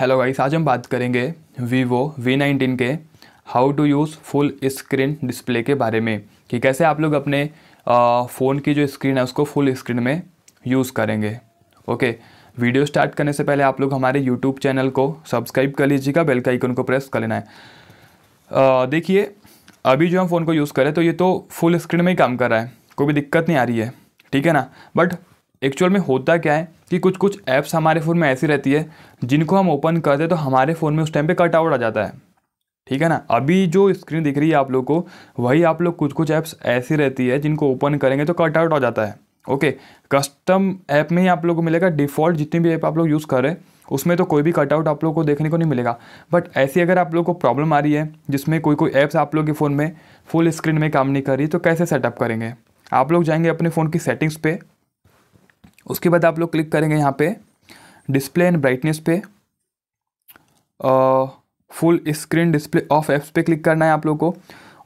hello guys आज हम बात करेंगे वीवो वी नाइनटीन के how to use full screen display के बारे में कि कैसे आप लोग अपने फ़ोन की जो स्क्रीन है उसको फुल स्क्रीन में यूज़ करेंगे ओके वीडियो स्टार्ट करने से पहले आप लोग हमारे यूट्यूब चैनल को सब्सक्राइब कर लीजिएगा बेल का आइकन को प्रेस कर लेना है देखिए अभी जो हम फ़ोन को यूज़ करें तो ये तो फुल स्क्रीन में ही काम कर रहा है कोई भी दिक्कत नहीं आ रही है ठीक है ना बट एक्चुअल में होता क्या है कि कुछ कुछ ऐप्स हमारे फ़ोन में ऐसी रहती है जिनको हम ओपन करते तो हमारे फ़ोन में उस टाइम पे कट आउट आ जाता है ठीक है ना अभी जो स्क्रीन दिख रही है आप लोग को वही आप लोग कुछ कुछ ऐप्स ऐसी रहती है जिनको ओपन करेंगे तो कट आउट आ जाता है ओके कस्टम ऐप में ही आप लोग को मिलेगा डिफ़ॉल्ट जितनी भी ऐप आप लोग यूज़ करें उसमें तो कोई भी कटआउट आप लोग को देखने को नहीं मिलेगा बट ऐसी अगर आप लोग को प्रॉब्लम आ रही है जिसमें कोई कोई ऐप्स आप लोग के फ़ोन में फुल स्क्रीन में काम नहीं कर रही तो कैसे सेटअप करेंगे आप लोग जाएंगे अपने फ़ोन की सेटिंग्स पे उसके बाद आप लोग क्लिक करेंगे यहाँ पे डिस्प्ले एंड ब्राइटनेस पे full screen display of apps पे क्लिक करना है आप लोग को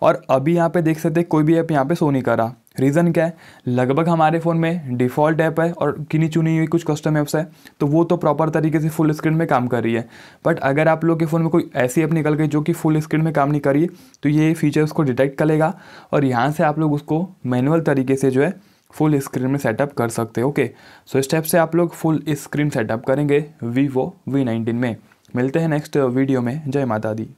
और अभी यहाँ पे देख सकते हैं कोई भी ऐप यहाँ पे शो नहीं कर रहा रीज़न क्या है लगभग हमारे फ़ोन में डिफ़ॉल्ट ऐप है और किनी चुनी हुई कुछ कस्टम ऐप्स है तो वो तो प्रॉपर तरीके से फुल स्क्रीन में काम कर रही है बट अगर आप लोग के फ़ोन में कोई ऐसी ऐप निकल गई जो कि फुल स्क्रीन में काम नहीं कर रही तो ये फीचर उसको डिटेक्ट करेगा और यहाँ से आप लोग उसको मैनुअल तरीके से जो है फुल स्क्रीन में सेटअप कर सकते हो ओके सो इस टाइप से आप लोग फुल स्क्रीन सेटअप करेंगे वीवो वी नाइनटीन में मिलते हैं नेक्स्ट वीडियो में जय माता दी